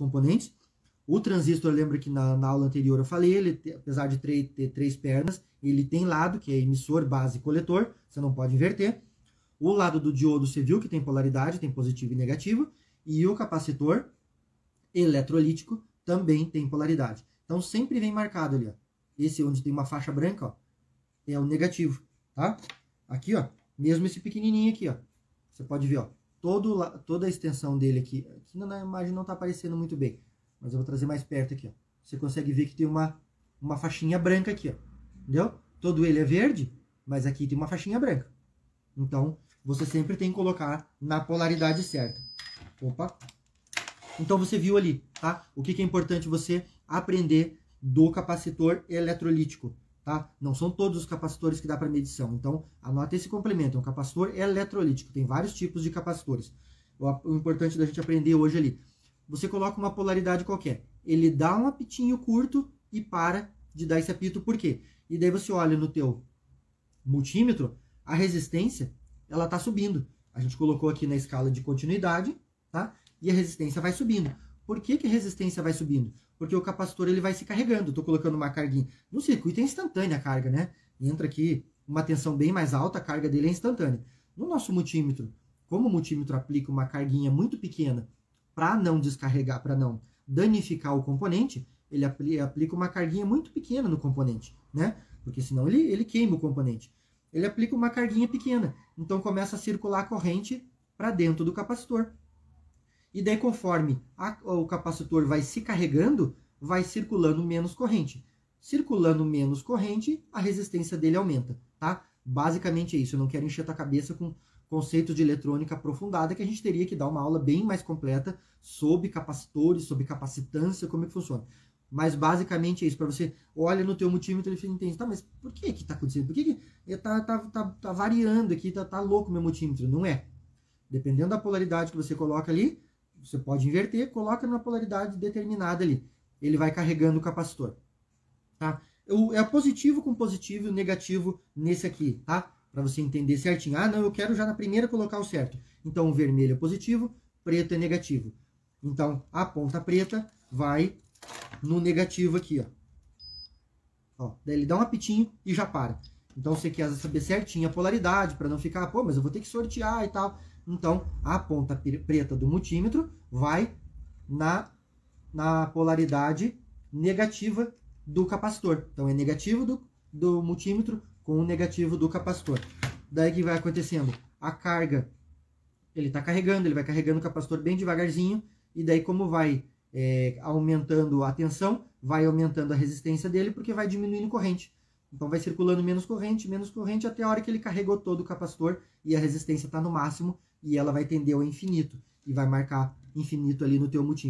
componentes. O transistor, lembra que na, na aula anterior eu falei, ele apesar de ter, ter três pernas, ele tem lado, que é emissor, base e coletor, você não pode inverter. O lado do diodo você viu que tem polaridade, tem positivo e negativo, e o capacitor eletrolítico também tem polaridade. Então sempre vem marcado ali, ó. Esse onde tem uma faixa branca, ó, é o negativo, tá? Aqui, ó, mesmo esse pequenininho aqui, ó. Você pode ver, ó todo, toda a extensão dele aqui. Aqui na imagem não está aparecendo muito bem, mas eu vou trazer mais perto aqui. Ó. Você consegue ver que tem uma, uma faixinha branca aqui, ó. entendeu? Todo ele é verde, mas aqui tem uma faixinha branca. Então, você sempre tem que colocar na polaridade certa. Opa! Então, você viu ali, tá? O que, que é importante você aprender do capacitor eletrolítico. Tá? Não são todos os capacitores que dá para medição. Então, anota esse complemento. É um capacitor é eletrolítico. Tem vários tipos de capacitores. O, o importante da gente aprender hoje ali. Você coloca uma polaridade qualquer. Ele dá um apitinho curto e para de dar esse apito. Por quê? E daí você olha no teu multímetro, a resistência ela está subindo. A gente colocou aqui na escala de continuidade, tá? E a resistência vai subindo. Por que, que a resistência vai subindo? porque o capacitor ele vai se carregando. Estou colocando uma carguinha. No circuito é instantânea a carga, né? Entra aqui uma tensão bem mais alta, a carga dele é instantânea. No nosso multímetro, como o multímetro aplica uma carguinha muito pequena para não descarregar, para não danificar o componente, ele aplica uma carguinha muito pequena no componente, né? Porque senão ele, ele queima o componente. Ele aplica uma carguinha pequena, então começa a circular a corrente para dentro do capacitor. E daí, conforme a, o capacitor vai se carregando, vai circulando menos corrente. Circulando menos corrente, a resistência dele aumenta, tá? Basicamente é isso. Eu não quero encher a tua cabeça com conceitos de eletrônica aprofundada, que a gente teria que dar uma aula bem mais completa sobre capacitores, sobre capacitância, como é que funciona. Mas basicamente é isso, para você olha no teu multímetro e entende, tá, mas por que que tá acontecendo? Por que que eh, tá, tá, tá, tá variando aqui, tá, tá louco meu multímetro? Não é. Dependendo da polaridade que você coloca ali, você pode inverter, coloca numa polaridade determinada ali. Ele vai carregando o capacitor. Tá? é positivo com positivo e negativo nesse aqui, tá? Para você entender certinho. Ah, não, eu quero já na primeira colocar o certo. Então, o vermelho é positivo, preto é negativo. Então, a ponta preta vai no negativo aqui, ó. ó daí ele dá um apitinho e já para. Então, você quer saber certinho a polaridade, para não ficar, pô, mas eu vou ter que sortear e tal. Então, a ponta preta do multímetro vai na, na polaridade negativa do capacitor. Então, é negativo do, do multímetro com o negativo do capacitor. Daí que vai acontecendo? A carga, ele está carregando, ele vai carregando o capacitor bem devagarzinho, e daí como vai é, aumentando a tensão, vai aumentando a resistência dele, porque vai diminuindo corrente. Então vai circulando menos corrente, menos corrente, até a hora que ele carregou todo o capacitor e a resistência está no máximo, e ela vai tender ao infinito e vai marcar infinito ali no teu multímetro.